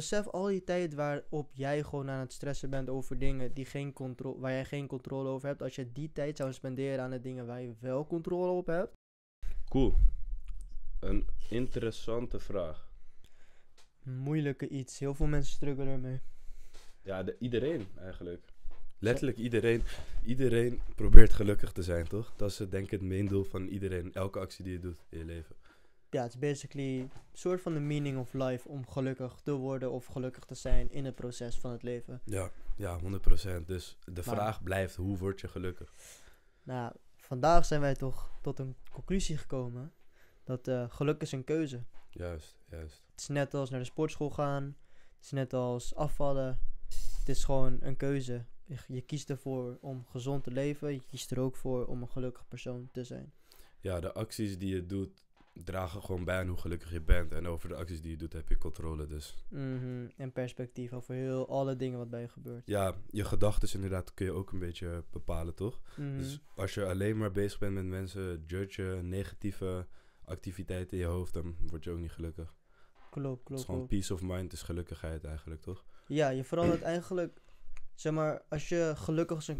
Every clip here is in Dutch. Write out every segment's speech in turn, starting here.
Besef al die tijd waarop jij gewoon aan het stressen bent over dingen die geen controle, waar jij geen controle over hebt. Als je die tijd zou spenderen aan de dingen waar je wel controle op hebt. Cool. Een interessante vraag. Moeilijke iets. Heel veel mensen struggelen ermee. Ja, iedereen eigenlijk. Letterlijk iedereen. Iedereen probeert gelukkig te zijn, toch? Dat is denk ik het main van iedereen. Elke actie die je doet in je leven ja, het is basically soort van de meaning of life om gelukkig te worden of gelukkig te zijn in het proces van het leven. Ja, ja 100%. Dus de vraag blijft: hoe word je gelukkig? Nou, vandaag zijn wij toch tot een conclusie gekomen dat eh, geluk is een keuze. Juist, juist. Het is net als naar de sportschool gaan, het is net als afvallen. Het is gewoon een keuze. Je, je kiest ervoor om gezond te leven, je kiest er ook voor om een gelukkig persoon te zijn. Ja, de acties die je doet dragen gewoon bij aan hoe gelukkig je bent. En over de acties die je doet heb je controle dus. Mhm, en perspectief over heel alle dingen wat bij je gebeurt. Ja, je gedachten inderdaad kun je ook een beetje bepalen, toch? Mhm. Dus als je alleen maar bezig bent met mensen judge negatieve activiteiten in je hoofd, dan word je ook niet gelukkig. Klopt, klopt. Het gewoon peace of mind, is gelukkigheid eigenlijk, toch? Ja, je verandert eigenlijk, zeg maar, als je gelukkig,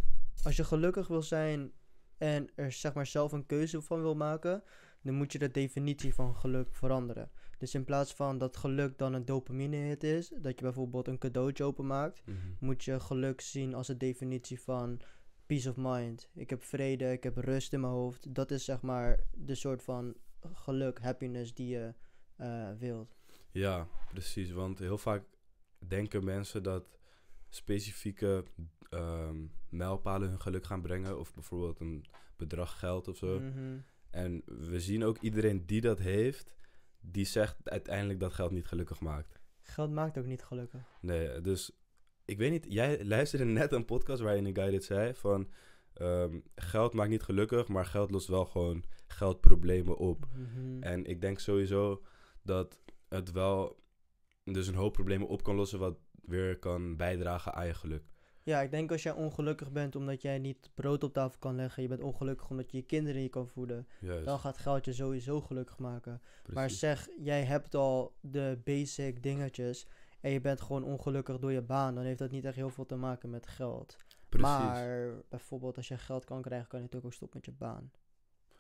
als je gelukkig wil zijn en er zeg maar zelf een keuze van wil maken, dan moet je de definitie van geluk veranderen. Dus in plaats van dat geluk dan een dopamine-hit is, dat je bijvoorbeeld een cadeautje openmaakt, mhm. moet je geluk zien als de definitie van peace of mind. Ik heb vrede, ik heb rust in mijn hoofd. Dat is zeg maar de soort van geluk, happiness die je uh, wilt. Ja, precies. Want heel vaak denken mensen dat specifieke um, mijlpalen hun geluk gaan brengen, of bijvoorbeeld een bedrag geld of zo. Mm en we zien ook iedereen die dat heeft, die zegt uiteindelijk dat geld niet gelukkig maakt. Geld maakt ook niet gelukkig. Nee, dus ik weet niet, jij luisterde net een podcast waarin een guy dit zei van ehm, geld maakt niet gelukkig, maar geld lost wel gewoon geldproblemen op. Mhm. En ik denk sowieso dat het wel dus een hoop problemen op kan lossen wat weer kan bijdragen aan je geluk. Ja, ik denk als jij ongelukkig bent omdat jij niet brood op tafel kan leggen, je bent ongelukkig omdat je je kinderen niet kan voeden, dan gaat geld je sowieso gelukkig maken. Maar zeg, jij hebt al de basic dingetjes en je bent gewoon ongelukkig door je baan, dan heeft dat niet echt heel veel te maken met geld. Maar bijvoorbeeld als je geld kan krijgen, kan je natuurlijk ook stoppen met je baan.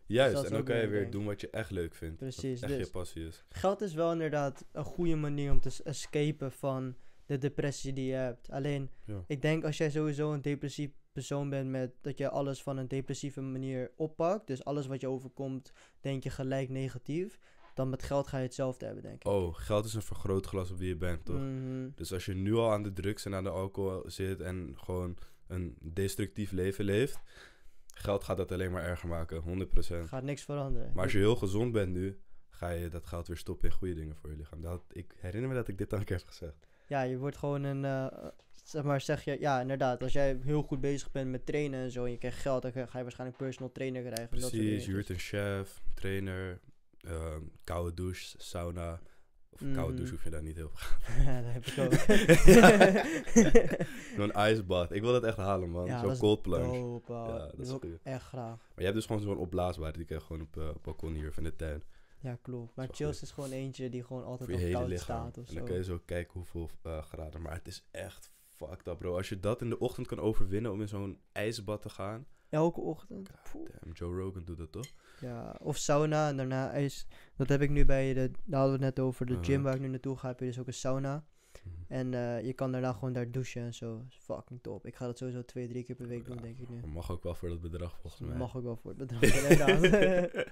Juist, en dan kan je weer doen wat je echt leuk vindt. Precies. Wat echt je dus passie is. Geld is wel inderdaad een goede manier om te escapen van de depressie die je hebt. Alleen, ik denk als jij sowieso een depressief persoon bent met dat je alles van een depressieve manier oppakt, dus alles wat je overkomt, denk je gelijk negatief, dan met geld ga je hetzelfde hebben, denk ik. Oh, geld is een vergrootglas op wie je bent, toch? Mhm. Dus als je nu al aan de drugs en aan de alcohol zit en gewoon een destructief leven leeft, geld gaat dat alleen maar erger maken, 100%. Gaat niks veranderen. Maar als je heel gezond bent nu, ga je dat geld weer stoppen in goede dingen voor je lichaam. Dat, ik herinner me dat ik dit al een keer heb gezegd. Ja, je wordt gewoon een, eh, zeg maar zeg je, ja inderdaad, als jij heel goed bezig bent met trainen en zo en je krijgt geld, dan ga je waarschijnlijk personal trainer krijgen. Precies, dat een chef, trainer, ehm, koude douche, sauna. Of mm-hmm. koude douche hoef je daar niet heel veel Ja, dat heb ik ook. zo'n ijsbad. Ik wil dat echt halen, man. Ja, zo'n cold plunge. ja, dat, is ook echt graag. Maar je hebt dus gewoon zo'n opblaasbaar. Die krijg je gewoon op uh, balkon hier van de tuin. Ja, klopt. Maar chills eh, is gewoon eentje die gewoon altijd op koud staat of zo. En dan kun je zo kijken hoeveel eh, graden. Maar het is echt fucked up, bro. Als je dat in de ochtend kan overwinnen om in zo'n ijsbad te gaan. Elke ochtend. Damn, Joe Rogan doet dat toch? Ja, of sauna en daarna ijs. Dat heb ik nu bij de... Daar hadden we het net over. De gym waar ik nu naartoe ga, heb je dus ook een sauna. Mhm. En eh, je kan daarna gewoon daar douchen en zo. fucking top. Ik ga dat sowieso twee, drie keer per week doen, denk ik nu. Mag ook wel voor dat bedrag volgens mij. Mag ook wel voor het bedrag.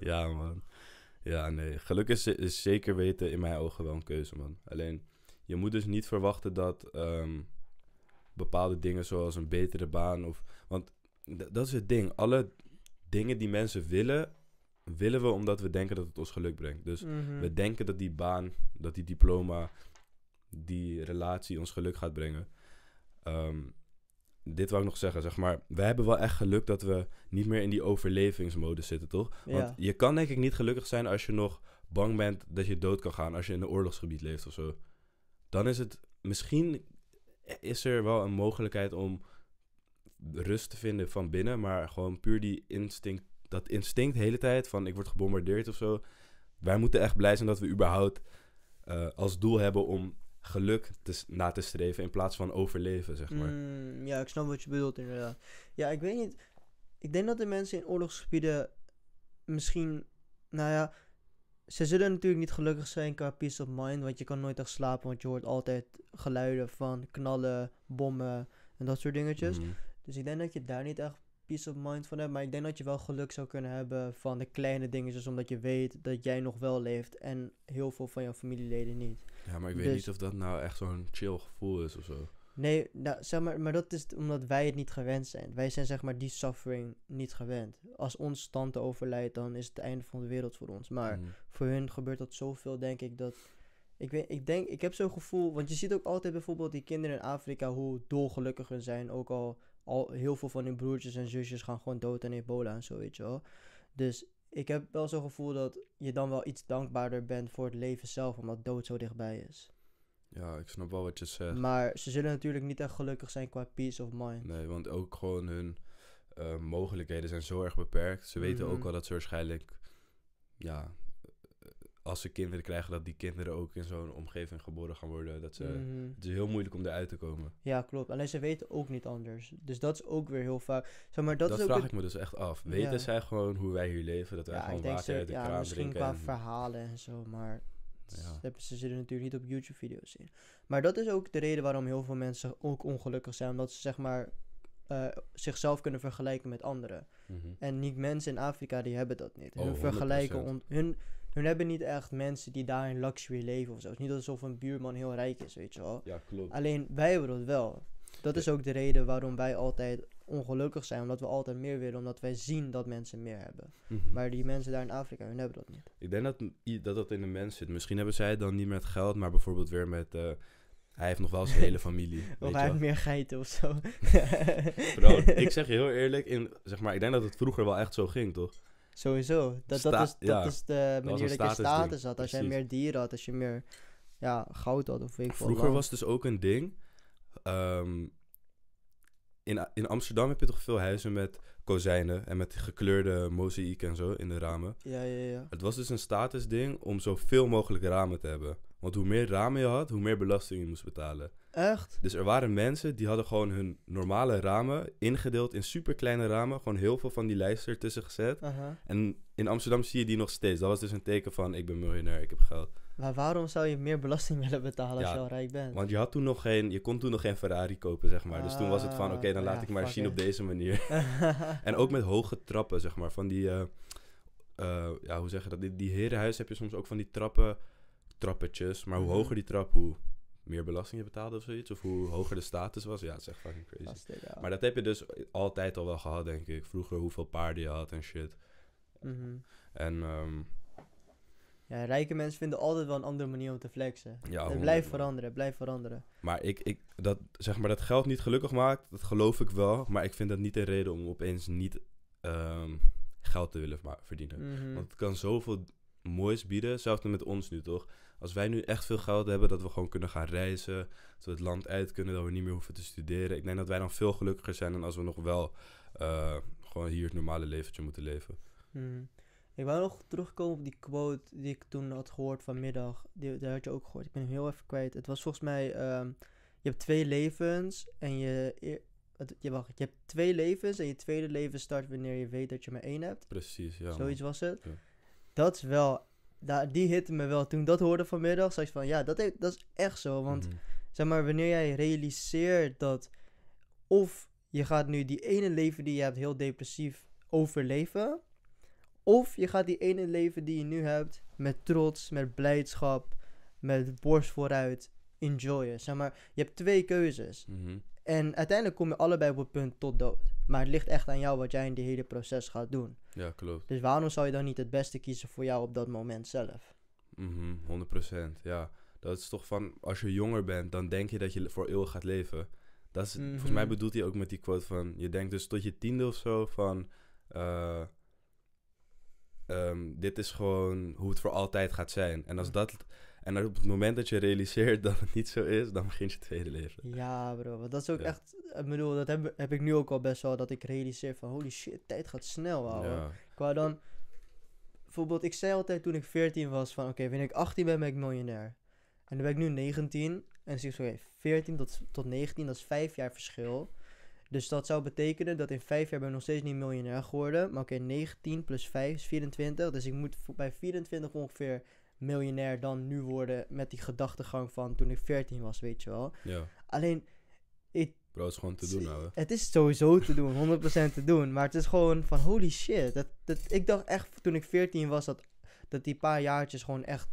ja, man. Ja, nee. Geluk is, is, zeker weten in mijn ogen wel een keuze, man. Alleen, je moet dus niet verwachten dat ehm, bepaalde dingen zoals een betere baan of... Want dat is het ding. Alle dingen die mensen willen, willen we omdat we denken dat het ons geluk brengt. Dus mhm. we denken dat die baan, dat die diploma, die relatie ons geluk gaat brengen. Um, dit wou ik nog zeggen, zeg maar. Wij hebben wel echt geluk dat we niet meer in die overlevingsmodus zitten, toch? Want je kan denk ik niet gelukkig zijn als je nog bang bent dat je dood kan gaan als je in een oorlogsgebied leeft of zo. Dan is het misschien is er wel een mogelijkheid om rust te vinden van binnen, maar gewoon puur die instinct, dat instinct de hele tijd van ik word gebombardeerd of zo. Wij moeten echt blij zijn dat we überhaupt eh, als doel hebben om geluk te, na te streven in plaats van overleven, zeg maar. Mm, ja, ik snap wat je bedoelt inderdaad. Ja, ik weet niet. Ik denk dat de mensen in oorlogsgebieden misschien, nou ja, ze zullen natuurlijk niet gelukkig zijn qua peace of mind, want je kan nooit echt slapen, want je hoort altijd geluiden van knallen, bommen en dat soort dingetjes. Mhm. Dus ik denk dat je daar niet echt peace of mind van hebt. Maar ik denk dat je wel geluk zou kunnen hebben van de kleine dingen. Zoals omdat je weet dat jij nog wel leeft en heel veel van jouw familieleden niet. Ja, maar ik weet niet dus- of dat nou echt zo'n chill gevoel is of zo. Nee, nou, zeg maar, maar dat is omdat wij het niet gewend zijn. Wij zijn zeg maar die suffering niet gewend. Als ons tante overlijdt, dan is het, het einde van de wereld voor ons. Maar mm. voor hun gebeurt dat zoveel, denk ik, dat... Ik, weet, ik denk, ik heb zo'n gevoel, want je ziet ook altijd bijvoorbeeld die kinderen in Afrika, hoe dolgelukkig hun zijn. Ook al al heel veel van hun broertjes en zusjes gaan gewoon dood aan ebola en zo, weet je wel. Dus ik heb wel zo'n gevoel dat je dan wel iets dankbaarder bent voor het leven zelf, omdat dood zo dichtbij is. Ja, ik snap wel wat je zegt. Maar ze zullen natuurlijk niet echt gelukkig zijn qua peace of mind. Nee, want ook gewoon hun eh, mogelijkheden zijn zo erg beperkt. Ze weten mhm. ook wel dat ze waarschijnlijk ja, als ze kinderen krijgen, dat die kinderen ook in zo'n omgeving geboren gaan worden. Dat ze, mhm. Het is heel moeilijk om eruit te komen. Ja, klopt. Alleen ze weten ook niet anders. Dus dat is ook weer heel vaak. Zeg maar, dat, dat is ook vraag ik me dus echt af. Weten zij gewoon hoe wij hier leven? Dat wij gewoon water ze, uit de ja, kraan misschien drinken? Misschien qua verhalen en zo, maar ja. Ze zitten natuurlijk niet op YouTube-video's in. Maar dat is ook de reden waarom heel veel mensen ook ongelukkig zijn. Omdat ze zeg maar eh, zichzelf kunnen vergelijken met anderen. Mhm. En niet mensen in Afrika die hebben dat niet. Oh, vergelijken, hun, hun hebben niet echt mensen die daar in luxury leven of zo. Het is niet alsof een buurman heel rijk is, weet je wel. Ja, klopt. Alleen wij hebben dat wel. Dat is ook de reden waarom wij altijd ongelukkig zijn, omdat we altijd meer willen, omdat wij zien dat mensen meer hebben. Mhm. Maar die mensen daar in Afrika, hun hebben dat niet. Ik denk dat, dat in de mens zit. Misschien hebben zij het dan niet met geld, maar bijvoorbeeld weer met... Eh, hij heeft nog wel zijn hele familie. of hij heeft meer geiten of zo. Bro, ik zeg je heel eerlijk, in, zeg maar, ik denk dat het vroeger wel echt zo ging, toch? Sowieso. Dat, dat, is, dat is de manier dat, je status had. Als Precies. jij meer dieren had, als je meer ja, goud had of weet ik Vroeger was dus ook een ding. Ehm, in, in Amsterdam heb je toch veel huizen met kozijnen en met gekleurde mozaïek en zo in de ramen. Ja, ja, ja. Het was dus een statusding om zoveel mogelijk ramen te hebben. Want hoe meer ramen je had, hoe meer belasting je moest betalen. Echt? Dus er waren mensen die hadden gewoon hun normale ramen ingedeeld in superkleine ramen. Gewoon heel veel van die lijsten ertussen gezet. En in Amsterdam zie je die nog steeds. Dat was dus een teken van ik ben miljonair, ik heb geld. Maar waarom zou je meer belasting willen betalen als je al rijk bent? Want je, had toen nog geen, je kon toen nog geen Ferrari kopen, zeg maar. dus toen was het van, oké, dan ah, laat ik maar zien op deze manier. en ook met hoge trappen, zeg maar. Van die, eh, eh, ja, hoe zeg je dat? Die, die herenhuis heb je soms ook van die trappen, trappetjes. Maar hoe mhm. hoger die trap, hoe meer belastingen betaalde of zoiets. Of hoe hoger de status was. Ja, het is echt fucking crazy. maar dat heb je dus altijd al wel gehad, denk ik. Vroeger hoeveel paarden je had en shit. Mhm. En... Ehm, ja, rijke mensen vinden altijd wel een andere manier om te flexen. Ja, het blijft veranderen, blijft veranderen. Maar ik, ik dat, zeg maar, dat geld niet gelukkig maakt, dat geloof ik wel. Maar ik vind dat niet een reden om opeens niet ehm, geld te willen verdienen. Mhm. Want het kan zoveel moois bieden. Hetzelfde met ons nu, toch? Als wij nu echt veel geld hebben, dat we gewoon kunnen gaan reizen, dat we het land uit kunnen, dat we niet meer hoeven te studeren. Ik denk dat wij dan veel gelukkiger zijn dan als we nog wel eh, gewoon hier het normale leventje moeten leven. Hmm. Ik wou nog terugkomen op die quote die ik toen had gehoord vanmiddag. Die, daar had je ook gehoord. Ik ben hem heel even kwijt. Het was volgens mij: ehm, je hebt twee levens en je. E-, je, wacht, je hebt twee levens en je tweede leven start wanneer je weet dat je maar één hebt. Precies, ja. Zoiets was het. Ja dat is wel... Daar, die hitte me wel. Toen dat hoorde vanmiddag, zei van... Ja, dat, e-, dat is echt zo. Want mhm. zeg maar, wanneer jij realiseert dat... Of je gaat nu die ene leven die je hebt heel depressief overleven... Of je gaat die ene leven die je nu hebt met trots, met blijdschap, met borst vooruit enjoyen. Zeg maar, je hebt twee keuzes. Mm en uiteindelijk kom je allebei op het punt tot dood. Maar het ligt echt aan jou wat jij in die hele proces gaat doen. Ja, klopt. Dus waarom zou je dan niet het beste kiezen voor jou op dat moment zelf? Mm 100%. Ja, dat is toch van als je jonger bent, dan denk je dat je voor eeuwig gaat leven. Dat is, Volgens mij mhm. bedoelt hij ook met die quote van: je denkt dus tot je tiende of zo van. Eh, ehm, dit is gewoon hoe het voor altijd gaat zijn. En als mhm. dat en op het moment dat je realiseert dat het niet zo is, dan begint je tweede leven. Ja, bro. Want dat is ook echt. Ik bedoel, dat heb, ik nu ook al best wel. Dat ik realiseer van holy shit, tijd gaat snel, ouwe. Ja. Qua dan. Bijvoorbeeld, ik zei altijd toen ik 14 was: van oké, wanneer ik 18 ben, ben ik miljonair. En dan ben ik nu 19. En dan zie ik zo, 14 tot, tot 19, dat is 5 jaar verschil. Dus dat zou betekenen dat in vijf jaar ben ik nog steeds niet miljonair geworden. Maar oké, 19 plus 5 is 24. Dus ik moet bij 24 ongeveer miljonair dan nu worden met die gedachtegang van toen ik 14 was, weet je wel. Ja. Alleen, ik. Bro, het is gewoon te doen, Hè? Het is sowieso te doen, 100% te doen. Maar het is gewoon van holy shit. Dat, dat, ik dacht echt toen ik 14 was dat, dat die paar jaartjes gewoon echt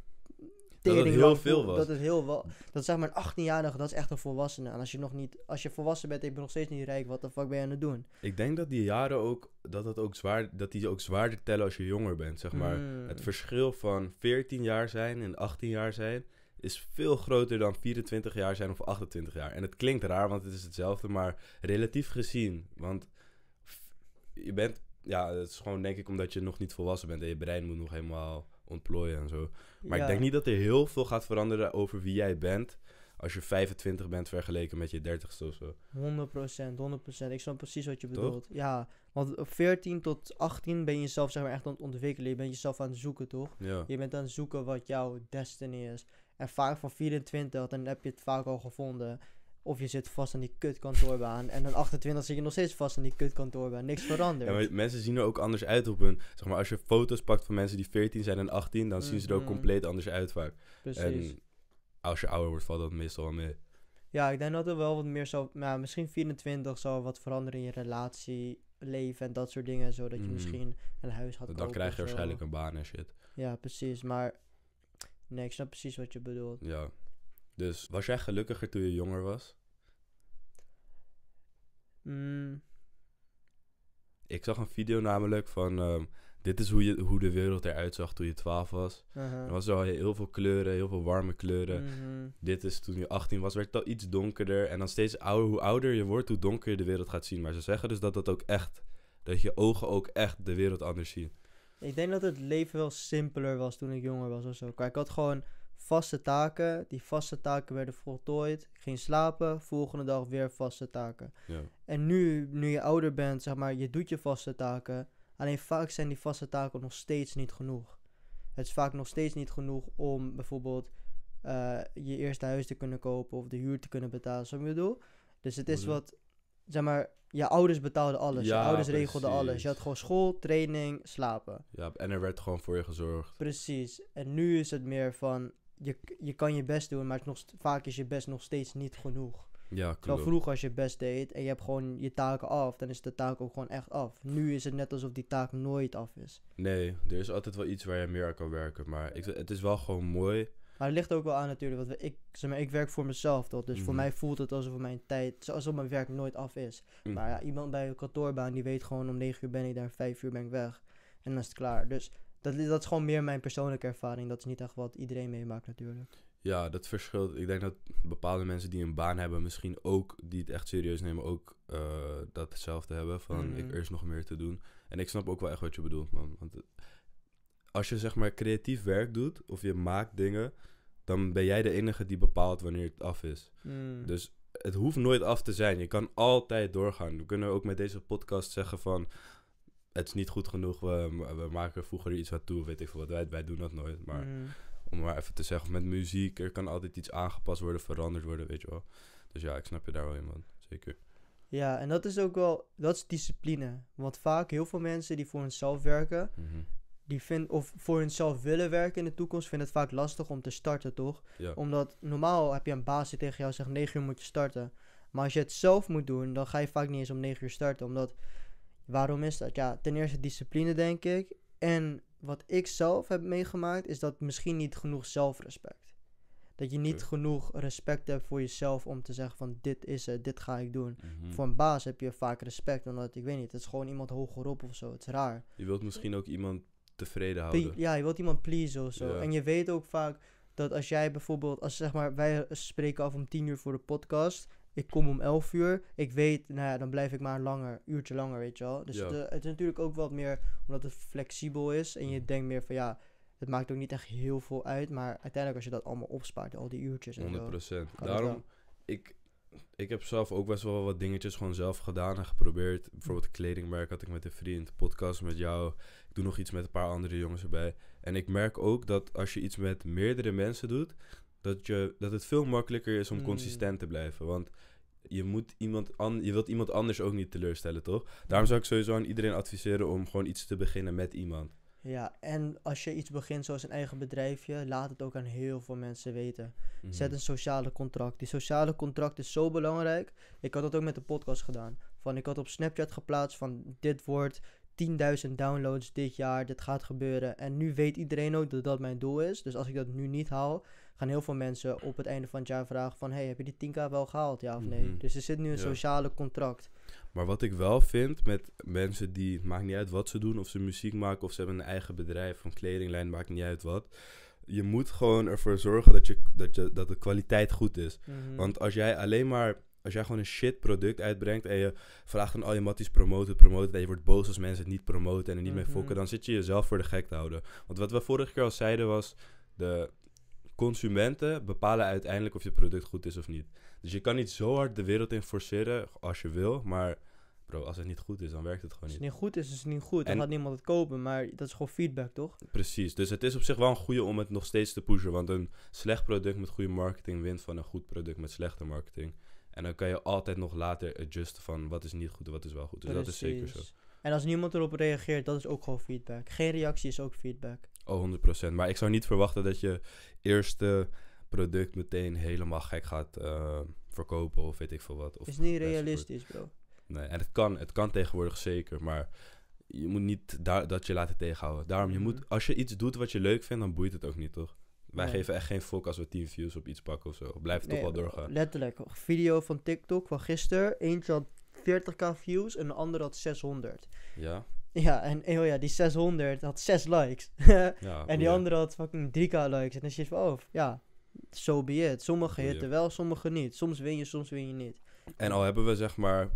dat heel veel was. Dat is heel wel. Dat zeg maar een 18-jarige, dat is echt een volwassene. En als je nog niet, als je volwassen bent, ik ben nog steeds niet rijk, wat de fuck ben je aan het doen? Ik denk dat die jaren ook, dat dat ook zwaar, dat die ook zwaarder tellen als je jonger bent, zeg maar. Hmm. Het verschil van 14 jaar zijn en 18 jaar zijn is veel groter dan 24 jaar zijn of 28 jaar. En het klinkt raar, want het is hetzelfde, maar relatief gezien, want je bent, ja, het is gewoon denk ik omdat je nog niet volwassen bent en je brein moet nog helemaal ontplooien en zo. Maar ik denk niet dat er heel veel gaat veranderen over wie jij bent. Als je 25 bent vergeleken met je 30ste of zo. 100%, 100%. Ik snap precies wat je bedoelt. Ja, want 14 tot 18 ben je zelf zeg maar, echt aan het ontwikkelen. Je bent jezelf aan het zoeken, toch? Ja. Je bent aan het zoeken wat jouw destiny is. En vaak van 24, dan heb je het vaak al gevonden. Of je zit vast aan die kutkantoorbaan. en dan 28 zit je nog steeds vast aan die kutkantoorbaan. Niks verandert. Ja, mensen zien er ook anders uit op hun. Zeg maar, als je foto's pakt van mensen die 14 zijn en 18, dan zien ze er ook mhm. compleet anders uit vaak. Precies. En als je ouder wordt, valt dat meestal wel mee. Ja, ik denk dat er wel wat meer zou. Nou, misschien 24 zou wat veranderen in je relatie, leven en dat soort dingen. Zodat je mhm. misschien een huis had. Dan krijg je waarschijnlijk een baan en shit. Ja, precies. Maar nee, ik snap precies wat je bedoelt. Ja. Dus was jij gelukkiger toen je jonger was? Mm. Ik zag een video namelijk van... Ehm, dit is hoe, je, hoe de wereld eruit zag toen je 12 was. Er was al heel veel kleuren, heel veel warme kleuren. Mhm. Dit is toen je 18 was, werd het al iets donkerder. En dan steeds ouder, hoe ouder je wordt, hoe donker je de wereld gaat zien. Maar ze zeggen dus dat dat ook echt, dat je ogen ook echt de wereld anders zien. Ik denk dat het leven wel simpeler was toen ik jonger was of zo. Kijk, ik had gewoon vaste taken. Die vaste taken werden voltooid. geen slapen, volgende dag weer vaste taken. Ja. En nu, nu je ouder bent, zeg maar, je doet je vaste taken. Alleen vaak zijn die vaste taken nog steeds niet genoeg. Het is vaak nog steeds niet genoeg om bijvoorbeeld eh, je eerste huis te kunnen kopen of de huur te kunnen betalen. Zo bedoel. Dus het is wat, zeg maar, je ouders betaalden alles. je ouders regelden alles. Je had gewoon school, training, slapen. Ja, en er werd gewoon voor je gezorgd. Precies. En nu is het meer van, je, je kan je best doen, maar het nog vaak is je best nog steeds niet genoeg. Ja, klopt. Terwijl vroeger als je best deed en je hebt gewoon je taken af, dan is de taak ook gewoon echt af. Nu is het net alsof die taak nooit af is. Nee, er is altijd wel iets waar je meer aan kan werken, maar ik, het is wel gewoon mooi. Maar het ligt ook wel aan natuurlijk, want ik, zeg maar, ik werk voor mezelf toch, dus voor mhm. mij voelt het alsof mijn tijd, alsof mijn werk nooit af is. Mhm. Maar ja, iemand bij een kantoorbaan die weet gewoon om 9 uur ben ik daar, 5 uur ben ik weg en dan is het klaar. Dus dat, dat is gewoon meer mijn persoonlijke ervaring. Dat is niet echt wat iedereen meemaakt natuurlijk. Ja, dat verschilt. Ik denk dat bepaalde mensen die een baan hebben, misschien ook die het echt serieus nemen, ook uh, eh, dat hetzelfde hebben. Van ik eerst mm. nog meer te doen. En ik snap ook wel echt wat je bedoelt, man. Want eh, als je zeg maar creatief werk doet of je maakt dingen, dan ben jij de enige die bepaalt wanneer het af is. Mm. Dus het hoeft nooit af te zijn. Je kan altijd doorgaan. We kunnen ook met deze podcast zeggen van het is niet goed genoeg, we, we maken vroeger iets wat toe, weet ik veel wat. Wij, wij doen dat nooit, maar... Mm. Om maar even te zeggen, met muziek, er kan altijd iets aangepast worden, veranderd worden, weet je wel. Dus ja, ik snap je daar wel in, man. Zeker. Ja, en dat is ook wel, dat is discipline. Want vaak heel veel mensen die voor hunzelf werken, mhm. die vinden of voor hunzelf willen werken in de toekomst, vinden het vaak lastig om te starten, toch? Ja. Omdat normaal heb je een baas die tegen jou zegt, 9 uur moet je starten. Maar als je het zelf moet doen, dan ga je vaak niet eens om 9 uur starten. Omdat Waarom is dat? Ja, ten eerste discipline, denk ik. En wat ik zelf heb meegemaakt, is dat misschien niet genoeg zelfrespect. Dat je niet genoeg respect hebt voor jezelf om te zeggen van dit is het, dit ga ik doen. Mhm. Voor een baas heb je vaak respect, omdat ik weet niet, het is gewoon iemand hogerop of zo, het is raar. Je wilt misschien ook iemand tevreden houden. ja, je wilt iemand pleasen of zo. En je weet ook vaak dat als jij bijvoorbeeld, als zeg maar, wij spreken af om tien uur voor de podcast ik kom om 11 uur. Ik weet, nou ja, dan blijf ik maar een langer, uurtje langer, weet je wel. Dus het is natuurlijk ook wat meer, omdat het flexibel is. En je mm. denkt meer van ja, het maakt ook niet echt heel veel uit. Maar uiteindelijk als je dat allemaal opspaart, al die uurtjes. En 100%. Zo, Daarom, ik, ik heb zelf ook best wel wat dingetjes gewoon zelf gedaan en geprobeerd. Bijvoorbeeld kledingmerk had ik met een vriend, podcast met jou. Ik doe nog iets met een paar andere jongens erbij. En ik merk ook dat als je iets met meerdere mensen doet, dat, je, dat het veel makkelijker is om mm. consistent te blijven. Want je, moet iemand an, je wilt iemand anders ook niet teleurstellen, toch? Daarom zou ik sowieso aan iedereen adviseren om gewoon iets te beginnen met iemand. Ja, en als je iets begint zoals een eigen bedrijfje, laat het ook aan heel veel mensen weten. Mhm. Zet een sociale contract. Die sociale contract is zo belangrijk. Ik had dat ook met de podcast gedaan. Van ik had op Snapchat geplaatst van dit wordt 10.000 downloads dit jaar, dit gaat gebeuren. En nu weet iedereen ook dat dat mijn doel is. Dus als ik dat nu niet haal, gaan heel veel mensen op het einde van het jaar vragen van... hey, heb je die 10k wel gehaald, ja of nee? Mhm. Dus er zit nu een sociale contract. Maar wat ik wel vind met mensen die... het maakt niet uit wat ze doen, of ze muziek maken... of ze hebben een eigen bedrijf, van kledinglijn, maakt niet uit wat je moet gewoon ervoor zorgen dat, je, dat, je, dat de kwaliteit goed is. Mhm. Want als jij alleen maar. Als jij gewoon een shit product uitbrengt en je vraagt aan al oh, je matties promoten, promoten, en je wordt boos als mensen het niet promoten en er niet mee fokken, mhm. dan zit je jezelf voor de gek te houden. Want wat we vorige keer al zeiden was, de, consumenten bepalen uiteindelijk of je product goed is of niet. Dus je kan niet zo hard de wereld in forceren als je wil, maar bro, als het niet goed is, dan werkt het gewoon niet. Als het niet goed is, is het niet goed. Dan en... gaat niemand het kopen, maar dat is gewoon feedback, toch? Precies. Dus het is op zich wel een goede om het nog steeds te pushen, want een slecht product met goede marketing wint van een goed product met slechte marketing. En dan kan je altijd nog later adjusten van wat is niet goed en wat is wel goed. Dus Precies. dat is zeker zo. En als niemand erop reageert, dat is ook gewoon feedback. Geen reactie is ook feedback. Oh, 100%. Maar ik zou niet verwachten dat je eerste product meteen helemaal gek gaat eh, verkopen of weet ik veel wat. Of is niet realistisch, bro. Nee, en het kan, het kan tegenwoordig zeker, maar je moet niet daar, dat je laten tegenhouden. Daarom, je mhm. moet, als je iets doet wat je leuk vindt, dan boeit het ook niet, toch? Wij geven echt geen fok als we 10 views op iets pakken of zo. Blijf toch wel doorgaan. Letterlijk. Video van TikTok van gisteren. Eentje had 40k views en de andere had 600. Ja. Ja, en oh ja, die 600 had 6 likes. ja, en die andere had fucking 3k likes. En dan zit je van, oh ja, zo so be it. Sommige goeie. hitten wel, sommige niet. Soms win je, soms win je niet. En al hebben we zeg maar...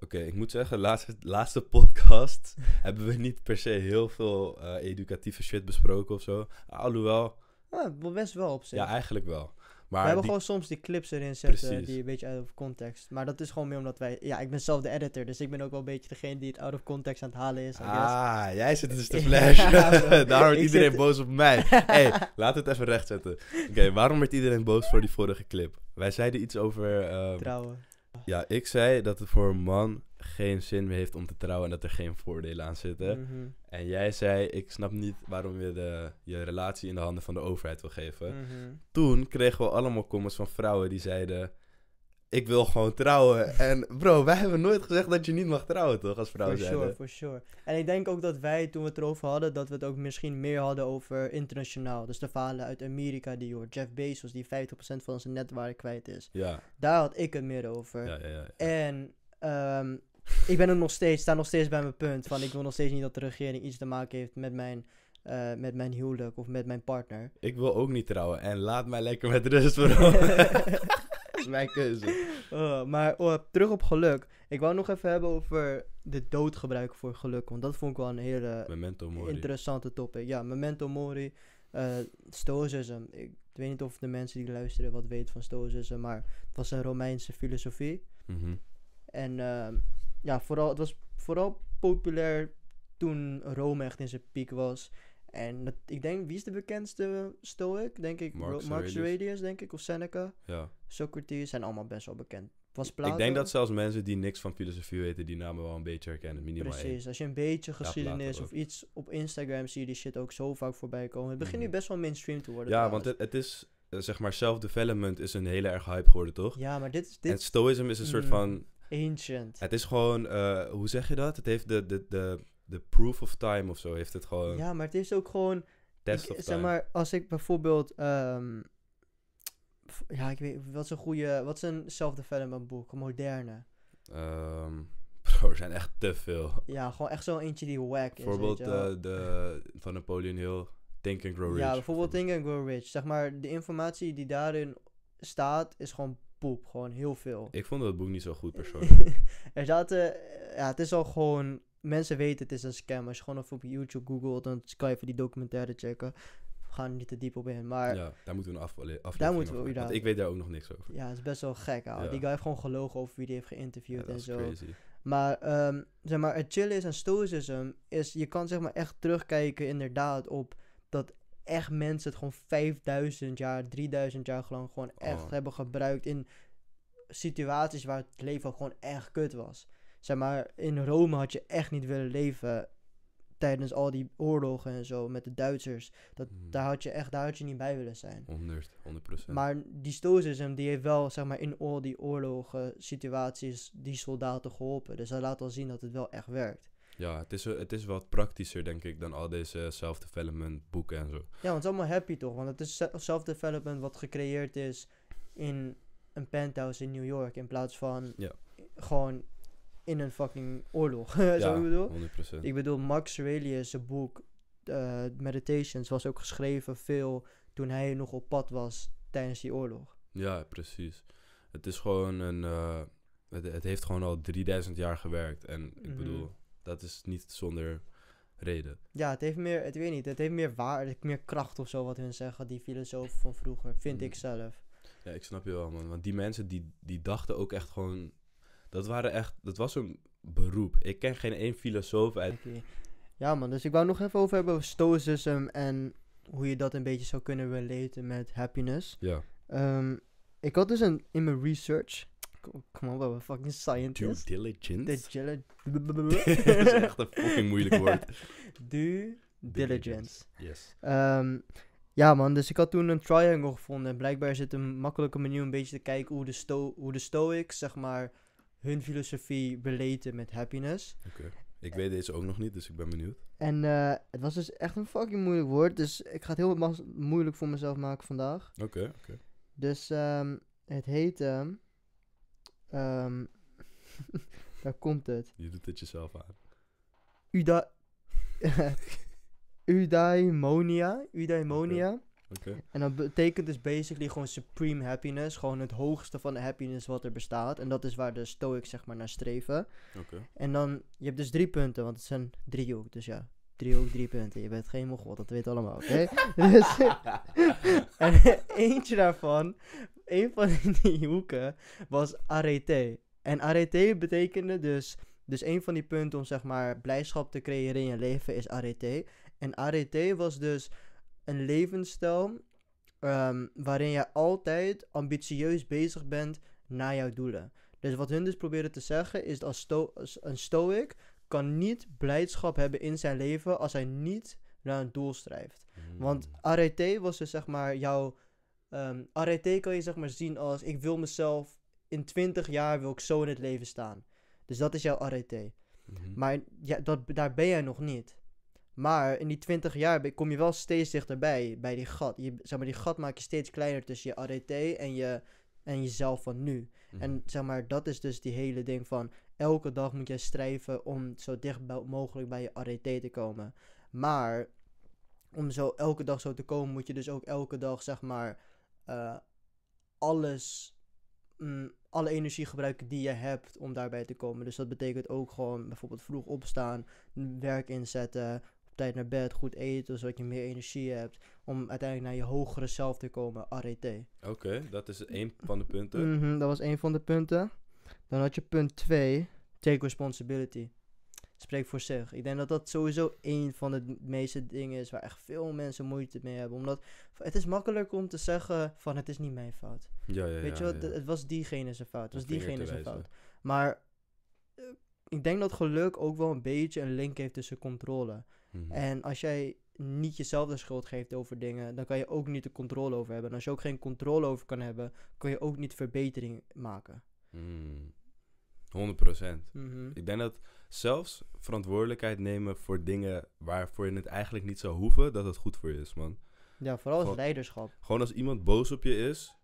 Oké, ik moet zeggen, laatste, laatste podcast hebben we niet per se heel veel eh, educatieve shit besproken of zo. Alhoewel... Ja, ah, best wel op zich. Ja, eigenlijk wel we hebben gewoon soms die clips erin zetten die een beetje out of context. Maar dat is gewoon meer omdat wij... Ja, ik ben zelf de editor, dus ik ben ook wel een beetje degene die het out of context aan het halen is. Ah, jij zit dus te flash. ja, Daar wordt iedereen boos op mij. hey, laat het even rechtzetten. Oké, waarom werd iedereen boos voor die vorige clip? Wij zeiden iets over... Um, Trouwen. Ja, ik zei dat het voor een man geen zin meer heeft om te trouwen en dat er geen voordelen aan zitten. Mhm. En jij zei, ik snap niet waarom je de, je relatie in de handen van de overheid wil geven. Mhm. Toen kregen we allemaal comments van vrouwen die zeiden, ik wil gewoon trouwen. en bro, wij hebben nooit gezegd dat je niet mag trouwen, toch? Als vrouw For sure, for sure. En ik denk ook dat wij, toen we het erover hadden, dat we het ook misschien meer hadden over internationaal. Dus de falen uit Amerika die hoort. Jeff Bezos, die 50% van zijn netwaarde kwijt is. Ja. Daar had ik het meer over. Ja, ja, ja, en um, ik ben er nog steeds, sta nog steeds bij mijn punt. Van ik wil nog steeds niet dat de regering iets te maken heeft met mijn, eh, met mijn huwelijk of met mijn partner. Ik wil ook niet trouwen en laat mij lekker met rust, bro. dat is mijn keuze. Oh, maar oh, terug op geluk. Ik wou nog even hebben over de dood gebruiken voor geluk. Want dat vond ik wel een hele interessante topic. Ja, memento mori. Uh, eh, stoicism. Ik weet niet of de mensen die luisteren wat weten van stoicism. Maar het was een Romeinse filosofie. Mhm. En ehm, ja, vooral, het was vooral populair toen Rome echt in zijn piek was. En ik denk, wie is de bekendste stoic? Denk ik Marcus, Aurelius. denk ik, of Seneca. Ja. Socrates zijn allemaal best wel bekend. Was Plato? Ik denk dat zelfs mensen die niks van filosofie weten, die namen wel een beetje herkennen. Minimaal Precies, als je een beetje geschiedenis of iets op Instagram zie je die shit ook zo vaak voorbij komen. Het begint nu mhm. best wel mainstream te worden. Ja, want het, is, eh, zeg maar, self-development is een hele erg hype geworden, toch? Ja, maar dit is... Dit... En stoïsm is een soort mhm. van Ancient. Het is gewoon, eh, hoe zeg je dat? Het heeft de, de, de, de proof of time of zo. Heeft het gewoon. Ja, maar het is ook gewoon. Test of time. Zeg maar, als ik bijvoorbeeld. Ehm, ja, ik weet, wat is een goede, wat is een self-development boek, een moderne? Um, er zijn echt te veel. Ja, gewoon echt zo'n eentje die wack is. Bijvoorbeeld de eh, de, van Napoleon Hill, Think and Grow Rich. Ja, bijvoorbeeld Think and Grow Rich. Zeg maar, de informatie die daarin staat is gewoon poep. Gewoon heel veel. Ik vond dat boek niet zo goed persoonlijk. er zaten... Ja, het is al gewoon... Mensen weten het is een scam. Als je gewoon even op YouTube googelt, dan kan je even die documentaire checken. We gaan niet te diep op in, maar... Ja, daar moeten we een af, daar moeten we, over Want ik weet daar ook nog niks over. Ja, het is best wel gek, Die guy heeft gewoon gelogen over wie die heeft geïnterviewd en zo. Crazy. Maar, ehm, zeg maar, het chill is en stoicism is... Je kan zeg maar echt terugkijken inderdaad op dat echt mensen het gewoon 5000 jaar, 3000 jaar lang gewoon echt oh. hebben gebruikt in situaties waar het leven gewoon echt kut was. Zeg maar, in Rome had je echt niet willen leven tijdens al die oorlogen en zo met de Duitsers. Dat, hmm. daar, had je echt, daar had je niet bij willen zijn. 100, 100%. Maar die stoïcisme die heeft wel zeg maar, in al die oorlogen, situaties, die soldaten geholpen. Dus dat laat al zien dat het wel echt werkt. Ja, het is, het is wat praktischer, denk ik, dan al deze self-development boeken en zo. Ja, want het is allemaal happy toch? Want het is self-development wat gecreëerd is in een penthouse in New York. In plaats van ja. gewoon in een fucking oorlog. zo ja, ik bedoel? 100%. Ik bedoel, Max Aurelius' boek eh, Meditations was ook geschreven veel toen hij nog op pad was tijdens die oorlog. Ja, precies. Het is gewoon een. Eh, het, heeft gewoon al 3000 jaar gewerkt. En ik mhm. bedoel, dat is niet zonder reden. Ja, het heeft meer, het weet niet, het heeft meer waarde, meer kracht of zo wat hun zeggen, die filosofen van vroeger, vind ik mm. zelf. Ja, ik snap je wel, man. Want die mensen die, die dachten ook echt gewoon, dat waren echt, dat was een beroep. Ik ken geen één filosoof uit. Ja, man, dus ik wou nog even over hebben over en hoe je dat een beetje zou kunnen relaten met happiness. Ja. Ehm, ik had dus een, in mijn research Kom op, we fucking scientist. Due diligence? Dat is echt een fucking moeilijk woord. Due diligence. Yes. Ehm, ja man, dus ik had toen een triangle gevonden. En blijkbaar zit een makkelijke manier om een beetje te kijken hoe de, sto hoe de stoics, zeg maar, hun filosofie beleten met happiness. Oké. Ik weet deze ook nog niet, dus ik ben benieuwd. En eh, het was dus echt een fucking moeilijk woord, dus ik ga het heel wat moeilijk voor mezelf maken vandaag. Oké, oké. Dus ehm, het heet Ehm, daar komt het. Je doet het jezelf aan. Uda... Eudaimonia. Eudaimonia. Okay. En dat betekent dus basically gewoon supreme happiness. Gewoon het hoogste van de happiness wat er bestaat. En dat is waar de Stoics zeg maar naar streven. Okay. En dan, je hebt dus drie punten, want het zijn driehoek. Dus ja, ook drie punten. Je bent geen god dat weet allemaal, oké? dus, en eentje daarvan, een van die hoeken, was arete. En arete betekende dus, dus een van die punten om zeg maar blijdschap te creëren in je leven is arete. En arete was dus een levensstijl ehm, waarin je altijd ambitieus bezig bent naar jouw doelen. Dus wat hun dus proberen te zeggen is als, sto als een stoic kan niet blijdschap hebben in zijn leven als hij niet naar een doel strijft. Hmm. Want arete was dus zeg maar jouw... Um, kan je zeg maar zien als ik wil mezelf... In 20 jaar wil ik zo in het leven staan. Dus dat is jouw arete. Mhm. Maar ja, dat, daar ben jij nog niet. Maar in die 20 jaar kom je wel steeds dichterbij bij die gat. Je, zeg maar, die gat maak je steeds kleiner tussen je arete en je en jezelf van nu. En mhm. zeg maar, dat is dus die hele ding van elke dag moet jij strijven om zo dicht mogelijk bij je RET te komen. Maar om zo elke dag zo te komen, moet je dus ook elke dag zeg maar eh, alles, mm, alle energie gebruiken die je hebt om daarbij te komen. Dus dat betekent ook gewoon bijvoorbeeld vroeg opstaan, werk inzetten, tijd naar bed, goed eten, zodat je meer energie hebt. Om uiteindelijk naar je hogere zelf te komen, RET. Oké, dat is één van de punten. Mhm, dat was één van de punten. Dan had je punt 2, take responsibility. Spreek voor zich. Ik denk dat dat sowieso één van de meeste dingen is waar echt veel mensen moeite mee hebben. Omdat het is makkelijk om te zeggen van het is niet mijn fout. Ja, ja, Weet je wat, het was diegene zijn fout, het was diegene zijn fout. Maar eh, ik denk dat geluk ook wel een beetje een link heeft tussen controle. Mhm. En als jij niet jezelf de schuld geeft over dingen, dan kan je ook niet de controle over hebben. En als je ook geen controle over kan hebben, kun je ook niet verbetering maken. Mm. 100%. Mhm. Ik denk dat zelfs verantwoordelijkheid nemen voor dingen waarvoor je het eigenlijk niet zou hoeven, dat het goed voor je is, man. Ja, vooral als leiderschap. Gewoon als iemand boos op je is,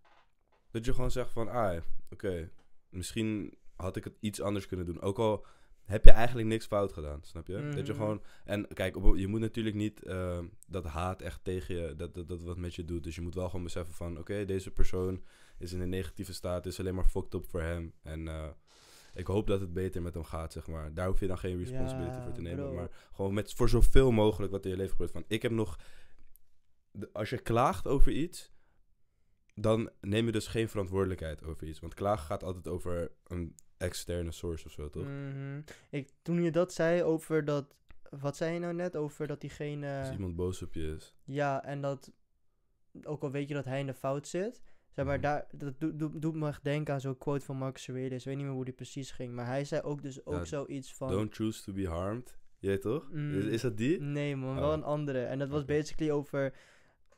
dat je gewoon zegt van, ah, oké, misschien had ik het iets anders kunnen doen. Ook al heb je eigenlijk niks fout gedaan, snap je? Dat je mhm. gewoon... En kijk, je moet natuurlijk niet ehm, dat haat echt tegen je, dat, dat, wat met je doet. Dus je moet wel gewoon beseffen van, oké, deze persoon is in een negatieve staat, is alleen maar fucked up voor hem. En eh, ik hoop dat het beter met hem gaat, zeg maar. Daar hoef je dan geen responsibility voor te nemen. Maar gewoon met, voor zoveel mogelijk wat in je leven gebeurt. Van, ik heb nog... als je klaagt over iets, dan neem je dus geen verantwoordelijkheid over iets. Want klagen gaat altijd over een externe source of zo, toch? Mhm. ik, toen je dat zei over dat... Wat zei je nou net over dat diegene... iemand boos op je is. Ja, en dat... Ook al weet je dat hij in de fout zit... Zeg maar, mhm. daar, dat doet do, me denken aan zo'n quote van Marcus Aurelius. Ik weet niet meer hoe die precies ging. Maar hij zei ook dus ook zoiets van... Don't choose to be harmed. Jij toch? Mm. Is, dat die? Nee man, oh. wel een andere. En dat was basically over...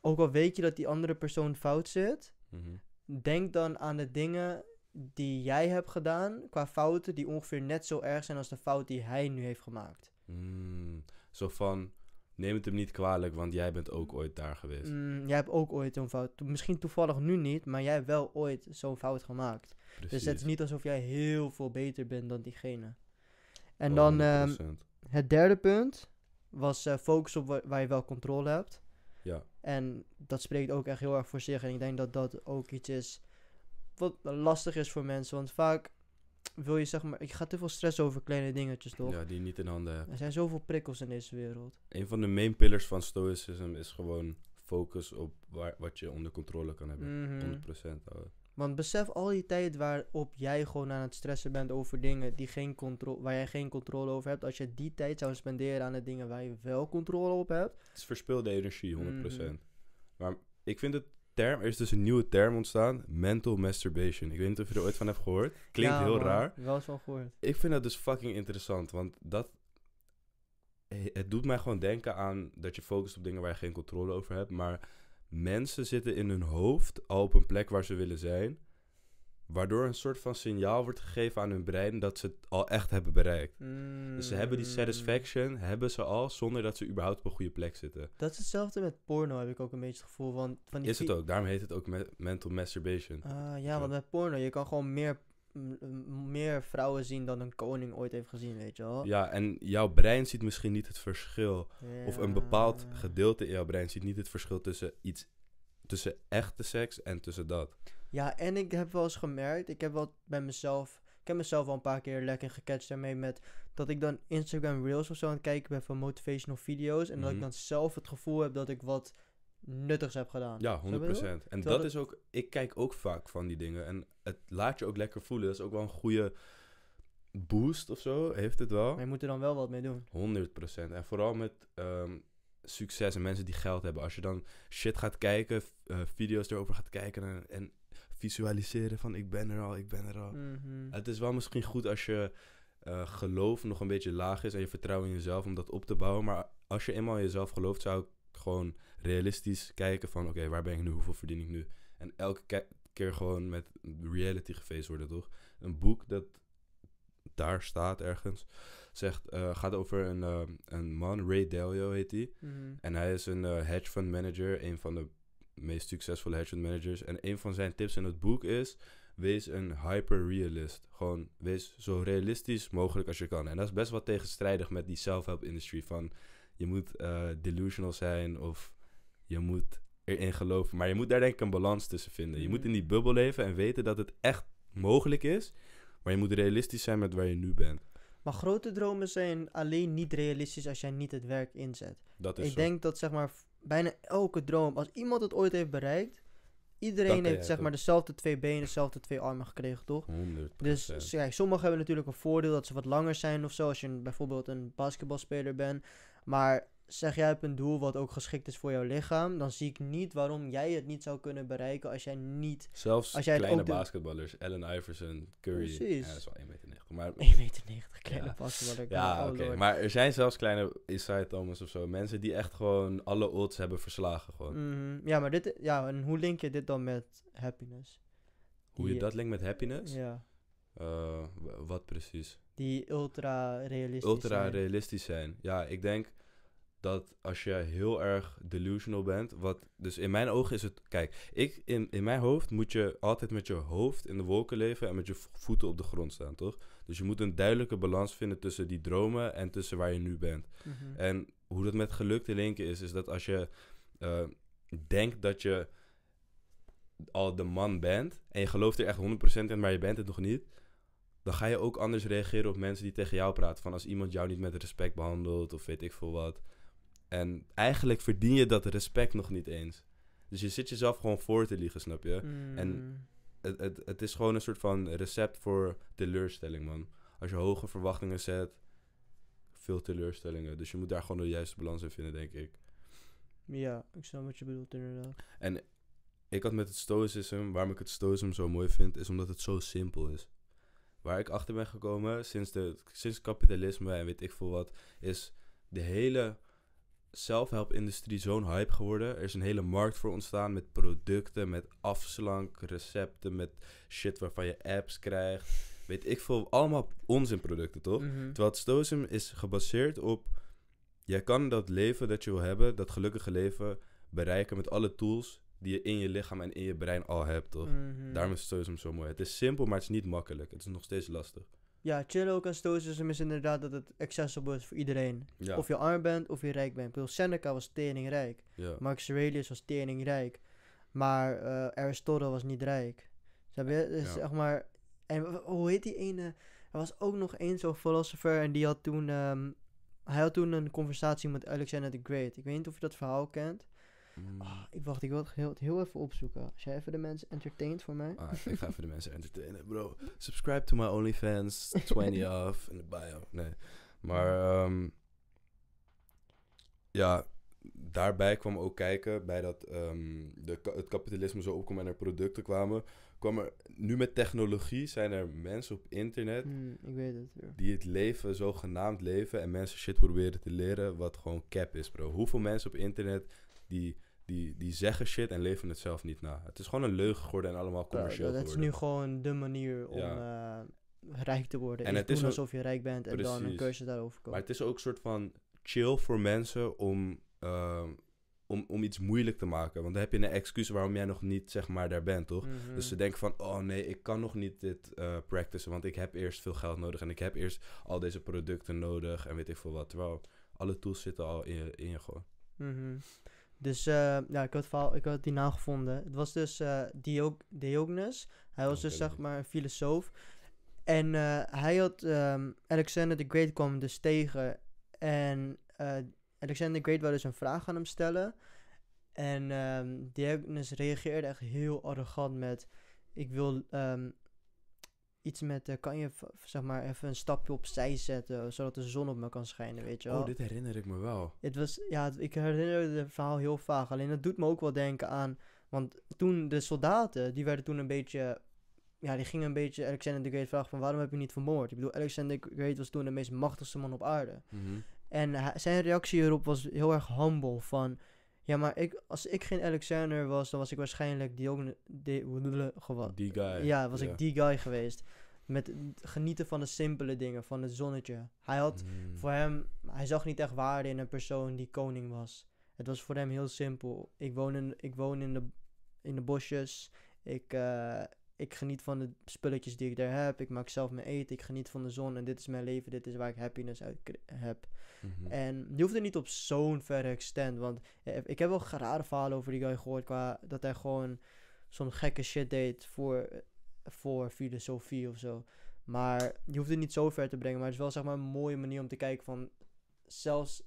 Ook al weet je dat die andere persoon fout zit... Mhm. Denk dan aan de dingen die jij hebt gedaan, qua fouten die ongeveer net zo erg zijn als de fout die hij nu heeft gemaakt. Hmm, zo van, neem het hem niet kwalijk, want jij bent ook ooit daar geweest. Hmm, jij hebt ook ooit zo'n fout. Misschien toevallig nu niet, maar jij hebt wel ooit zo'n fout gemaakt. Dus het is niet alsof jij heel veel beter bent dan diegene. En oh, dan ehm, het derde punt was eh, focus op waar je wel controle hebt. Ja. En dat spreekt ook echt heel erg voor zich. En ik denk dat dat ook iets is wat lastig is voor mensen. Want vaak wil je zeg maar, ik ga te veel stress over kleine dingetjes toch? Ja, die je niet in handen hebt. Er zijn zoveel prikkels in deze wereld. Een van de main pillars van stoïcisme is gewoon focus op waar, wat je onder controle kan hebben. 100% mhm. Want besef al die tijd waarop jij gewoon aan het stressen bent over dingen die geen controle, waar jij geen controle over hebt. Als je die tijd zou spenderen aan de dingen waar je wel controle op hebt. Het is verspilde energie, 100%. Mhm. Maar ik vind het term, er is dus een nieuwe term ontstaan, mental masturbation. Ik weet niet of je er ooit van hebt gehoord. Klinkt heel raar. Wel eens gehoord. Ik vind dat dus fucking interessant, want dat... Eh, het doet mij gewoon denken aan dat je focust op dingen waar je geen controle over hebt, maar mensen zitten in hun hoofd al op een plek waar ze willen zijn. Waardoor een soort van signaal wordt gegeven aan hun brein dat ze het al echt hebben bereikt. Dus ze hebben die satisfaction, hmm. hebben ze al, zonder dat ze überhaupt op een goede plek zitten. Dat is hetzelfde met porno, heb ik ook een beetje het gevoel. van. van die is het ook, daarom heet het ook mental masturbation. Ah, ja, want met porno, je kan gewoon meer meer vrouwen zien dan een koning ooit heeft gezien, weet je wel. Ja, en jouw brein ziet misschien niet het verschil. Of een bepaald gedeelte in jouw brein ziet niet het verschil tussen iets, tussen echte seks en tussen dat. Ja, en ik heb wel eens gemerkt, ik heb wel bij mezelf, ik heb mezelf al een paar keer lekker gecatcht daarmee met dat ik dan Instagram Reels of zo aan het kijken ben van motivational video's en dat ik mhm. dan zelf het gevoel heb dat ik wat nuttigs heb gedaan. Ja, 100%. En dat is ook, ik kijk ook vaak van die dingen. En het laat je ook lekker voelen. Dat is ook wel een goede boost of zo, heeft het wel. Maar je moet er dan wel wat mee doen. 100%. En vooral met ehm, succes en mensen die geld hebben. Als je dan shit gaat kijken, eh, video's erover gaat kijken en, en visualiseren van ik ben er al, ik ben er al. Mhm. Het is wel misschien goed als je eh, geloof nog een beetje laag is en je vertrouwen in jezelf om dat op te bouwen. Maar als je eenmaal in jezelf gelooft, zou ik gewoon realistisch kijken van oké, waar ben ik nu, hoeveel verdien ik nu? En elke keer gewoon met reality gefaced worden, toch? Een boek dat daar staat ergens, zegt, eh, gaat over een, eh, een man, Ray Dalio heet hij. Mhm. En hij is een hedge fund manager, een van de meest succesvolle hedge fund managers. En een van zijn tips in het boek is: wees een hyperrealist. Gewoon wees zo realistisch mogelijk als je kan. En dat is best wel tegenstrijdig met die self-help industry van je moet eh, delusional zijn of je moet erin geloven. Maar je moet daar denk ik een balans tussen vinden. Je mhm. moet in die bubbel leven en weten dat het echt mogelijk is. Maar je moet realistisch zijn met waar je nu bent. Maar grote dromen zijn alleen niet realistisch als jij niet het werk inzet. Dat is ik denk dat zeg maar bijna elke droom, als iemand het ooit heeft bereikt, iedereen heeft zeg maar dezelfde twee benen, dezelfde twee armen gekregen, toch? 100%. Dus ja, sommigen hebben natuurlijk een voordeel dat ze wat langer zijn of zo. Als je bijvoorbeeld een basketbalspeler bent. Maar zeg jij hebt een doel wat ook geschikt is voor jouw lichaam, dan zie ik niet waarom jij het niet zou kunnen bereiken als jij niet. Zelfs als jij kleine basketballers, Allen Iverson, Curry. Precies. Ja, dat is wel 1,90 meter. Maar... 1,90 meter, kleine ja. Ja, oh, oké. Maar er zijn zelfs kleine Inside Thomas of zo, mensen die echt gewoon alle odds hebben verslagen. Gewoon. Mm, ja, maar dit, ja, en hoe link je dit dan met happiness? Hoe je dat linkt met happiness? Ja. Uh, wat precies? Die ultra realistisch ultra realistisch zijn. Ja, ik denk dat als je heel erg delusional bent, wat dus in mijn ogen is het, kijk, ik in, in mijn hoofd moet je altijd met je hoofd in de wolken leven en met je voeten op de grond staan, toch? Dus je moet een duidelijke balans vinden tussen die dromen en tussen waar je nu bent. Mhm. En hoe dat met geluk te linken is, is dat als je eh, denkt dat je al de man bent en je gelooft er echt 100% in, maar je bent het nog niet, dan ga je ook anders reageren op mensen die tegen jou praten. Van als iemand jou niet met respect behandelt of weet ik veel wat en eigenlijk verdien je dat respect nog niet eens. Dus je zit jezelf gewoon voor te liegen, snap je? Hmm. En het, het, het is gewoon een soort van recept voor teleurstelling, man. Als je hoge verwachtingen zet, veel teleurstellingen. Dus je moet daar gewoon de juiste balans in vinden, denk ik. Ja, ik snap wat je bedoelt, inderdaad. En ik had met het stoïcisme, waarom ik het stoïcisme zo mooi vind, is omdat het zo simpel is. Waar ik achter ben gekomen sinds, de, sinds kapitalisme en weet ik veel wat, is de hele zelfhelpindustrie zo'n hype geworden. Er is een hele markt voor ontstaan met producten, met afslankrecepten, met shit waarvan je apps krijgt. Weet ik veel, allemaal onzinproducten, toch? Mhm. Terwijl het is gebaseerd op... Jij kan dat leven dat je wil hebben, dat gelukkige leven, bereiken met alle tools die je in je lichaam en in je brein al hebt, toch? Mhm. Daarom is stoïcism zo mooi. Het is simpel, maar het is niet makkelijk. Het is nog steeds lastig. Ja, chill ook aan stoicism is inderdaad dat het accessible is voor iedereen. Of je arm bent of je rijk bent. Ik Seneca was teening rijk Marcus Aurelius was rijk Maar uh, Aristotle was niet rijk. ze hebben dus, zeg maar... En hoe heet die ene... Er was ook nog één zo'n filosofer en die had toen... Ehm, hij had toen een conversatie met Alexander the Great. Ik weet niet of je dat verhaal kent. Mm. Ah, ik wacht, ik wil het heel, heel, even opzoeken. Als jij even de mensen entertaint voor mij. Ah, ik ga even de mensen entertainen, bro. Subscribe to my OnlyFans, 20 off in de bio. Nee. Maar um, ja, daarbij kwam ook kijken, bij dat um, de, het kapitalisme zo opkwam en er producten kwamen, kwam er nu met technologie zijn er mensen op internet hmm, ik weet het, ja. die het leven zogenaamd leven en mensen shit proberen te leren wat gewoon cap is, bro. Hoeveel mensen op internet die die, die zeggen shit en leven het zelf niet na. Het is gewoon een leugen geworden en allemaal commercieel geworden. Dat is nu gewoon de manier om eh, rijk te worden. En doen het is alsof je rijk bent en dan een keuze daarover komen. Maar het is ook een soort van chill voor mensen om, ehm, om, om iets moeilijk te maken. Want dan heb je een excuus waarom jij nog niet zeg maar daar bent, toch? Mhm. Dus ze denken van, oh nee, ik kan nog niet dit uh, want ik heb eerst veel geld nodig en ik heb eerst al deze producten nodig en weet ik veel wat. Terwijl alle tools zitten al in je, in je gewoon. Mm dus uh, ja, ik had, verhaal, ik had die naam gevonden. Het was dus uh, Diogenes. Hij was oh, dus zeg maar een filosoof. En eh, hij had um, Alexander the Great kwam dus tegen. En Alexander the Great wilde dus een vraag aan hem stellen. En um, reageerde echt heel arrogant met... Ik wil um, iets met, eh, kan je zeg maar even een stapje opzij zetten, eh, zodat de zon op me kan schijnen, weet je oh, wel. Oh, dit herinner ik me wel. Het was, ja, ik herinner het verhaal heel vaag. Alleen dat doet me ook wel denken aan, want toen de soldaten, die werden toen een beetje, ja, die gingen een beetje Alexander the Great vragen van waarom heb je niet vermoord? Ik bedoel, Alexander the Great was toen de meest machtigste man op aarde. Mhm. En zijn reactie hierop was heel erg humble van, ja, maar ik, als ik geen Alexander was, dan was ik waarschijnlijk die De, die guy. Ja, was ik die guy geweest. Met genieten van de simpele dingen, van het zonnetje. Hij had mm. voor hem... Hij zag niet echt waarde in een persoon die koning was. Het was voor hem heel simpel. Ik woon in, ik woon in, de, in de bosjes. Ik, eh, ik geniet van de spulletjes die ik daar heb. Ik maak zelf mijn eten. Ik geniet van de zon. En dit is mijn leven. Dit is waar ik happiness uit heb. Mhm. En je hoeft het niet op zo'n verre extent. Want eh, ik heb wel rare verhalen over die guy gehoord. Qua dat hij gewoon soms gekke shit deed voor, voor filosofie of zo. Maar je hoeft het niet zo ver te brengen. Maar het is wel zeg maar een mooie manier om te kijken van... Zelfs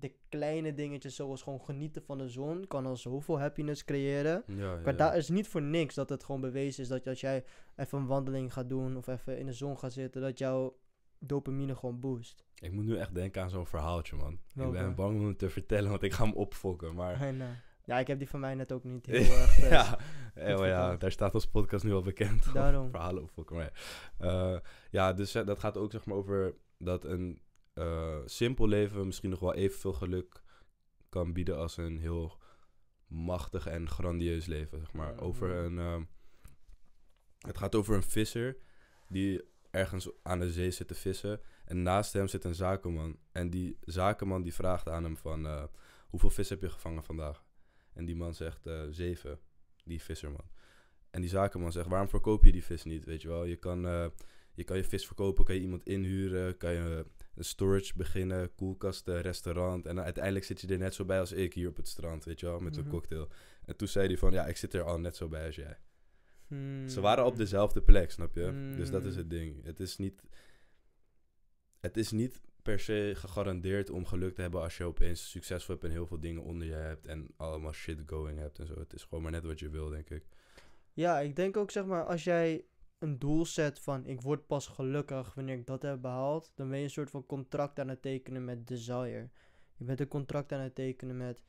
de kleine dingetjes, zoals gewoon genieten van de zon, kan al zoveel happiness creëren. Ja, maar daar is niet voor niks dat het gewoon bewezen is dat als jij even een wandeling gaat doen of even in de zon gaat zitten, dat jouw dopamine gewoon boost. Ik moet nu echt denken aan zo'n verhaaltje, man. Ik ben bang om het te vertellen, want ik ga hem opfokken. Maar... Nou. Ja, ik heb die van mij net ook niet heel erg. ja, ja, daar staat ons podcast nu al bekend. Daarom. Verhalen opfokken. Maar, ja, eh, dus eh, dat gaat ook zeg maar over dat een eh, simpel leven misschien nog wel evenveel geluk kan bieden als een heel machtig en grandieus leven. Zeg maar. over een, ehm, het gaat over een visser die ergens aan de zee zit te vissen. En naast hem zit een zakenman. En die zakenman die vraagt aan hem van... Eh, hoeveel vis heb je gevangen vandaag? En die man zegt eh, zeven. Die visserman. En die zakenman zegt, waarom verkoop je die vis niet? Weet je wel, je kan, je, kan je vis verkopen, kan je iemand inhuren, kan je storage beginnen, koelkasten, restaurant. En uiteindelijk zit je er net zo bij als ik hier op het strand, weet je wel, met een mhm. cocktail. En toen zei hij van, ja, ik zit er al net zo bij als jij. Hmm. Ze waren op dezelfde plek, snap je? Dus dat is hmm. het ding. Het is niet... Het is niet per se gegarandeerd om geluk te hebben als je opeens succesvol hebt en heel veel dingen onder je hebt en allemaal shit going hebt en zo. Het is gewoon maar net wat je wil, denk ik. Ja, ik denk ook zeg maar als jij een doel van ik word pas gelukkig wanneer ik dat heb behaald, dan ben je een soort van contract aan het tekenen met desire. Je bent een contract aan het tekenen met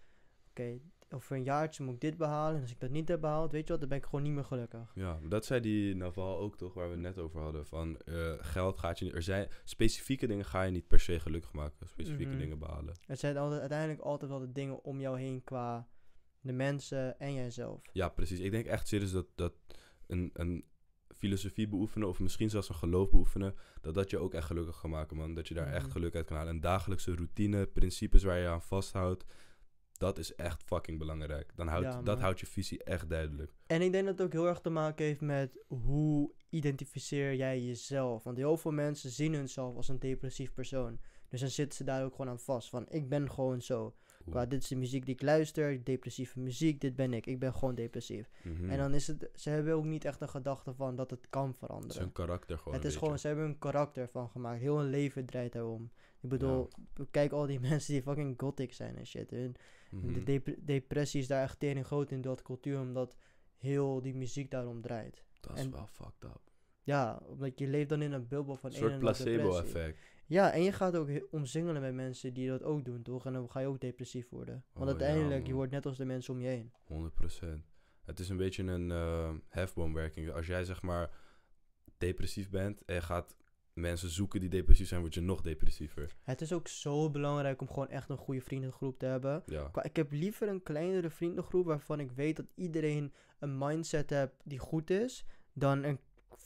oké, over een jaartje moet ik dit behalen. En als ik dat niet heb behaald, weet je wat, dan ben ik gewoon niet meer gelukkig. Ja, dat zei die Naval ook toch, waar we het net over hadden. Van eh, geld gaat je niet, er zijn specifieke dingen ga je niet per se gelukkig maken. Specifieke mhm. dingen behalen. Er zijn altijd, uiteindelijk altijd wel de dingen om jou heen qua de mensen en jijzelf. Ja, precies. Ik denk echt serieus dat, dat een, een filosofie beoefenen of misschien zelfs een geloof beoefenen, dat dat je ook echt gelukkig kan maken, man. Dat je daar echt mhm. geluk uit kan halen. Een dagelijkse routine, principes waar je aan vasthoudt, dat is echt fucking belangrijk. Dan houdt, dat houdt je visie echt duidelijk. En ik denk dat het ook heel erg te maken heeft met hoe identificeer jij jezelf. Want heel veel mensen zien hunzelf als een depressief persoon. Dus dan zitten ze daar ook gewoon aan vast. Van ik ben gewoon zo. Qua dit is de muziek die ik luister, depressieve muziek, dit ben ik. Ik ben gewoon depressief. Mhm. En dan is het, ze hebben ook niet echt een gedachte van dat het kan veranderen. Het is hun karakter gewoon. Het is gewoon, ze hebben een karakter van gemaakt. Heel hun leven draait daarom. Ik bedoel, kijk al die mensen die fucking gothic zijn en shit. Hun, mhm. De depressie is daar echt tering groot in dat cultuur, omdat heel die muziek daarom draait. Dat is wel fucked up. Ja, omdat je leeft dan in een bubbel van een soort placebo-effect. Ja, en je gaat ook omzingelen met mensen die dat ook doen, toch? En dan ga je ook depressief worden. Want oh, uiteindelijk, ja, je wordt net als de mensen om je heen. 100%. Het is een beetje een eh, hefboomwerking. Als jij zeg maar depressief bent en gaat mensen zoeken die depressief zijn, word je nog depressiever. Het is ook zo belangrijk om gewoon echt een goede vriendengroep te hebben. Ik heb liever een kleinere vriendengroep waarvan ik weet dat iedereen een mindset hebt die goed is, dan een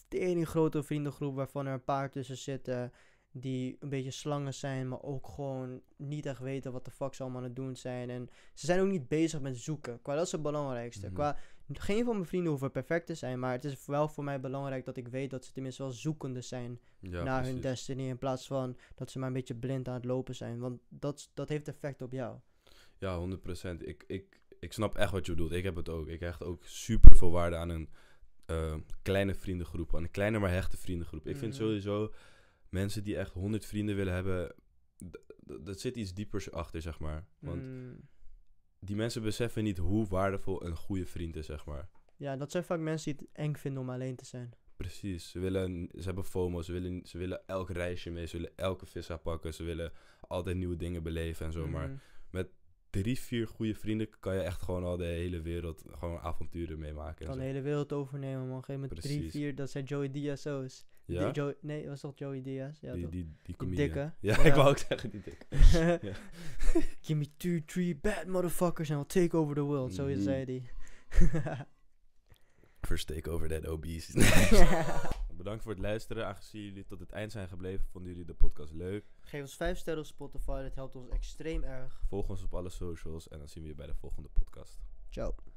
een grote vriendengroep waarvan er een paar tussen zitten die een beetje slangen zijn, maar ook gewoon niet echt weten wat de fuck ze allemaal aan het doen zijn. En ze zijn ook niet bezig met zoeken. Qua dat is het belangrijkste. Mhm. Qua geen van mijn vrienden hoeven perfect te zijn, maar het is wel voor mij belangrijk dat ik weet dat ze tenminste wel zoekende zijn naar hun destiny. In plaats van dat ze maar een beetje blind aan het lopen zijn. Want dat, dat heeft effect op jou. Ja, 100%. Ik, ik, ik snap echt wat je bedoelt. Ik heb het ook. Ik hecht ook super veel waarde aan een eh, kleine vriendengroep. een kleine maar hechte vriendengroep. Ik vind mhm. sowieso mensen die echt 100 vrienden willen hebben. Dat zit iets diepers achter, zeg maar. Want mhm. die mensen beseffen niet hoe waardevol een goede vriend is, zeg maar. Ja, dat zijn vaak mensen die het eng vinden om alleen te zijn. Precies. Ze, willen, ze hebben FOMO, ze willen, ze willen elk reisje mee, ze willen elke vis pakken, ze willen altijd nieuwe dingen beleven en zo. Maar mhm drie, vier goede vrienden kan je echt gewoon al de hele wereld gewoon avonturen meemaken. Kan de hele wereld overnemen, man. Op een gegeven moment drie, vier, dat zijn Joey Diaz's. Ja? Die nee, was toch Joey Diaz? Ja, die, die, die, dikke. Ja, ik wou ook zeggen die dikke. Give me two, three bad motherfuckers and I'll take over the world. Zo mm. zei hij. First take over that obese. Bedankt voor het luisteren. Aangezien jullie tot het eind zijn gebleven, vonden jullie de podcast leuk. Geef ons 5 sterren op Spotify, dat helpt ons extreem erg. Volg ons op alle socials en dan zien we je bij de volgende podcast. Ciao.